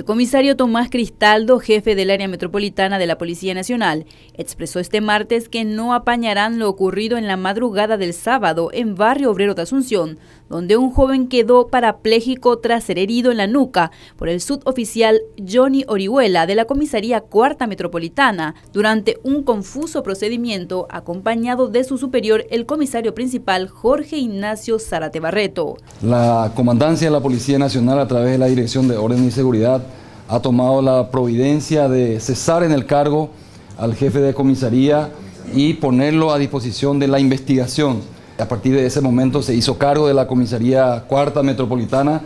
El comisario Tomás Cristaldo, jefe del área metropolitana de la Policía Nacional, expresó este martes que no apañarán lo ocurrido en la madrugada del sábado en Barrio Obrero de Asunción, donde un joven quedó parapléjico tras ser herido en la nuca por el suboficial Johnny Orihuela de la Comisaría Cuarta Metropolitana durante un confuso procedimiento acompañado de su superior, el comisario principal Jorge Ignacio Zarate Barreto. La comandancia de la Policía Nacional a través de la Dirección de Orden y Seguridad ha tomado la providencia de cesar en el cargo al jefe de comisaría y ponerlo a disposición de la investigación. A partir de ese momento se hizo cargo de la comisaría cuarta metropolitana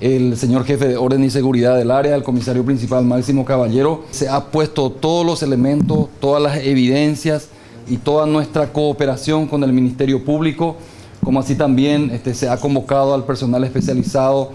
el señor jefe de orden y seguridad del área, el comisario principal Máximo Caballero. Se ha puesto todos los elementos, todas las evidencias y toda nuestra cooperación con el Ministerio Público, como así también este, se ha convocado al personal especializado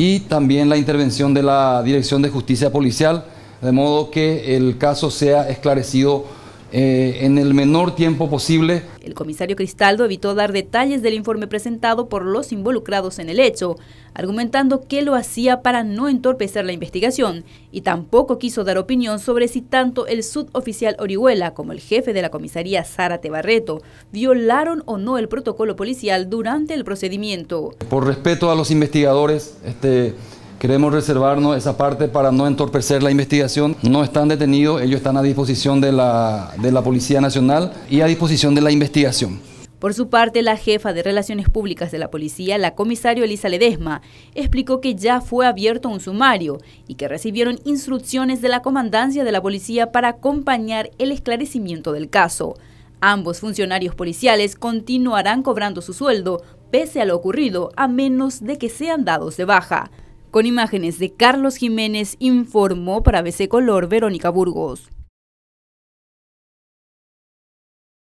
y también la intervención de la Dirección de Justicia Policial, de modo que el caso sea esclarecido eh, en el menor tiempo posible. El comisario Cristaldo evitó dar detalles del informe presentado por los involucrados en el hecho, argumentando que lo hacía para no entorpecer la investigación y tampoco quiso dar opinión sobre si tanto el suboficial Orihuela como el jefe de la comisaría Zárate Barreto violaron o no el protocolo policial durante el procedimiento. Por respeto a los investigadores, este, Queremos reservarnos esa parte para no entorpecer la investigación. No están detenidos, ellos están a disposición de la, Policía Nacional y a disposición de la investigación. Por su parte, la jefa de Relaciones Públicas de la Policía, la comisario Elisa Ledesma, explicó que ya fue abierto un sumario y que recibieron instrucciones de la comandancia de la policía para acompañar el esclarecimiento del caso. Ambos funcionarios policiales continuarán cobrando su sueldo, pese a lo ocurrido, a menos de que sean dados de baja. Con imágenes de Carlos Jiménez informó para BC Color Verónica Burgos.